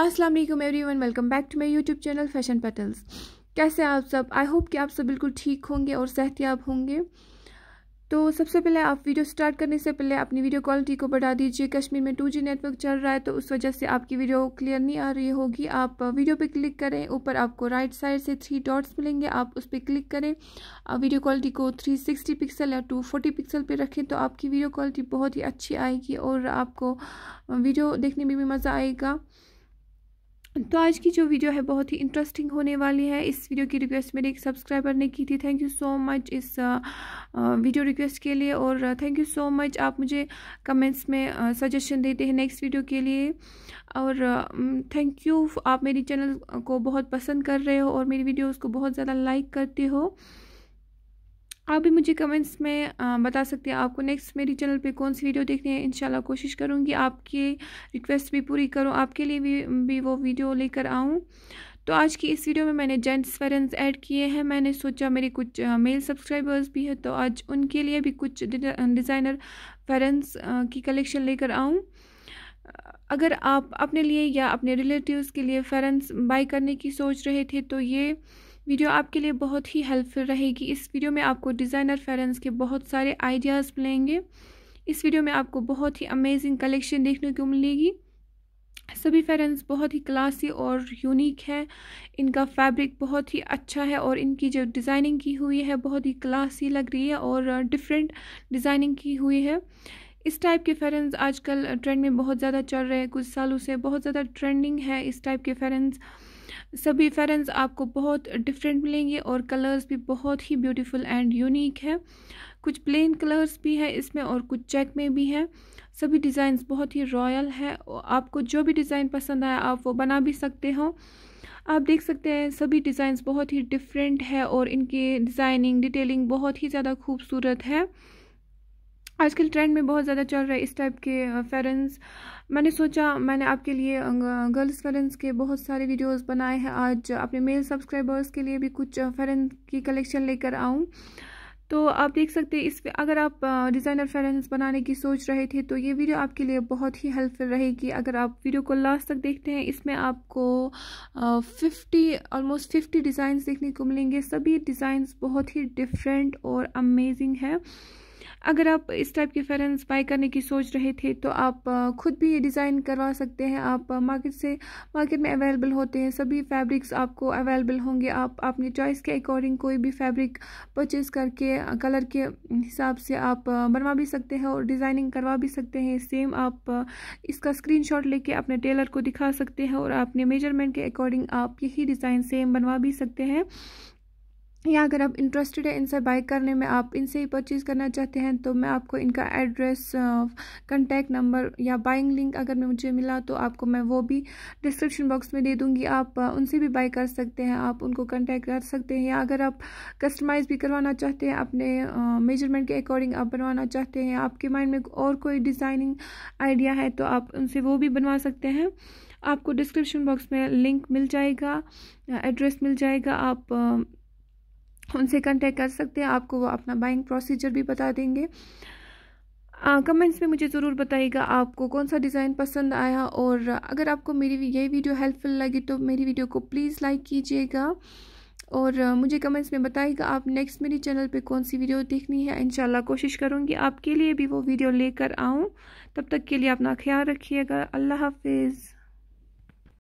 अस्सलाम वालेकुम everyone welcome back to my YouTube channel fashion petals कैसे आप सब आई होप कि आप सब बिल्कुल ठीक होंगे और सेहतियाब होंगे तो सबसे पहले आप वीडियो स्टार्ट करने से पहले अपनी वीडियो क्वालिटी को बढ़ा दीजिए कश्मीर में टू नेटवर्क चल रहा है तो उस वजह से आपकी वीडियो क्लियर नहीं आ रही होगी आप वीडियो पे क्लिक करें ऊपर आपको राइट साइड से थ्री डॉट्स मिलेंगे आप उस पर क्लिक करें वीडियो क्वालिटी को 360 पिक्सल या 240 पिक्सल पे रखें तो आपकी वीडियो क्वालिटी बहुत ही अच्छी आएगी और आपको वीडियो देखने में भी मज़ा आएगा तो आज की जो वीडियो है बहुत ही इंटरेस्टिंग होने वाली है इस वीडियो की रिक्वेस्ट मेरे एक सब्सक्राइबर ने की थी थैंक यू सो मच इस वीडियो रिक्वेस्ट के लिए और थैंक यू सो मच आप मुझे कमेंट्स में सजेशन देते हैं नेक्स्ट वीडियो के लिए और थैंक यू आप मेरी चैनल को बहुत पसंद कर रहे हो और मेरी वीडियोज़ को बहुत ज़्यादा लाइक करते हो आप भी मुझे कमेंट्स में बता सकते हैं आपको नेक्स्ट मेरी चैनल पे कौन सी वीडियो देखनी है इंशाल्लाह कोशिश करूँगी आपकी रिक्वेस्ट भी पूरी करूँ आपके लिए भी, भी वो वीडियो लेकर आऊँ तो आज की इस वीडियो में मैंने जेंट्स फ्रेंड्स ऐड किए हैं मैंने सोचा मेरे कुछ मेल सब्सक्राइबर्स भी हैं तो आज उनके लिए भी कुछ डिज़ाइनर फ्रेंड्स की कलेक्शन लेकर आऊँ अगर आप अपने लिए या अपने रिलेटिव्स के लिए फ्रेंड्स बाई करने की सोच रहे थे तो ये वीडियो आपके लिए बहुत ही हेल्पफुल रहेगी इस वीडियो में आपको डिज़ाइनर फेरेंस के बहुत सारे आइडियाज़ मिलेंगे इस वीडियो में आपको बहुत ही अमेजिंग कलेक्शन देखने को मिलेगी सभी फेरेंस बहुत ही क्लासी और यूनिक है इनका फैब्रिक बहुत ही अच्छा है और इनकी जो डिज़ाइनिंग की हुई है बहुत ही क्लासी लग रही है और डिफरेंट डिज़ाइनिंग की हुई है इस टाइप के फेरेंस आजकल ट्रेंड में बहुत ज़्यादा चल रहे हैं कुछ सालों से बहुत ज़्यादा ट्रेंडिंग है इस टाइप के फेरेंस सभी फेरेंस आपको बहुत डिफरेंट मिलेंगे और कलर्स भी बहुत ही ब्यूटीफुल एंड यूनिक है कुछ प्लेन कलर्स भी है इसमें और कुछ चेक में भी है सभी डिज़ाइंस बहुत ही रॉयल है आपको जो भी डिज़ाइन पसंद आया आप वो बना भी सकते हो आप देख सकते हैं सभी डिज़ाइंस बहुत ही डिफरेंट है और इनके डिज़ाइनिंग डिटेलिंग बहुत ही ज़्यादा खूबसूरत है आजकल ट्रेंड में बहुत ज़्यादा चल रहा है इस टाइप के फेरेंस मैंने सोचा मैंने आपके लिए गर्ल्स फेरेंस के बहुत सारे वीडियोस बनाए हैं आज अपने मेल सब्सक्राइबर्स के लिए भी कुछ फेरेंस की कलेक्शन लेकर आऊँ तो आप देख सकते हैं इस अगर आप डिज़ाइनर फेरेंस बनाने की सोच रहे थे तो ये वीडियो आपके लिए बहुत ही हेल्पफुल रहेगी अगर आप वीडियो को लास्ट तक देखते हैं इसमें आपको फिफ्टी ऑलमोस्ट फिफ्टी डिज़ाइंस देखने को मिलेंगे सभी डिज़ाइंस बहुत ही डिफरेंट और अमेजिंग है अगर आप इस टाइप के फेरेंस बाय बाई करने की सोच रहे थे तो आप खुद भी ये डिज़ाइन करवा सकते हैं आप मार्केट से मार्केट में अवेलेबल होते हैं सभी फैब्रिक्स आपको अवेलेबल होंगे आप अपनी चॉइस के अकॉर्डिंग कोई भी फैब्रिक परचेज़ करके कलर के हिसाब से आप बनवा भी सकते हैं और डिज़ाइनिंग करवा भी सकते हैं सेम आप इसका स्क्रीनशॉट लेके अपने टेलर को दिखा सकते हैं और अपने मेजरमेंट के अकॉर्डिंग आप यही डिज़ाइन सेम बनवा भी सकते हैं या अगर आप इंटरेस्टेड है इनसे बाई करने में आप इनसे ही परचेज़ करना चाहते हैं तो मैं आपको इनका एड्रेस कंटैक्ट नंबर या बाइंग लिंक अगर मैं मुझे मिला तो आपको मैं वो भी डिस्क्रिप्शन बॉक्स में दे दूंगी आप uh, उनसे भी बाई कर सकते हैं आप उनको कंटैक्ट कर सकते हैं या अगर आप कस्टमाइज़ भी करवाना चाहते हैं अपने मेजरमेंट uh, के अकॉर्डिंग आप बनवाना चाहते हैं आपके माइंड में और कोई डिज़ाइनिंग आइडिया है तो आप उनसे वो भी बनवा सकते हैं आपको डिस्क्रिप्शन बॉक्स में लिंक मिल जाएगा एड्रेस uh, मिल जाएगा आप उनसे कंटेक्ट कर सकते हैं आपको वो अपना बाइंग प्रोसीजर भी बता देंगे कमेंट्स में मुझे ज़रूर बताइएगा आपको कौन सा डिज़ाइन पसंद आया और अगर आपको मेरी ये वीडियो हेल्पफुल लगी तो मेरी वीडियो को प्लीज़ लाइक कीजिएगा और मुझे कमेंट्स में बताइएगा आप नेक्स्ट मेरी चैनल पे कौन सी वीडियो देखनी है इंशाल्लाह कोशिश करूँगी आपके लिए भी वो वीडियो लेकर आऊँ तब तक के लिए अपना ख्याल रखिएगा अल्लाह हाफिज़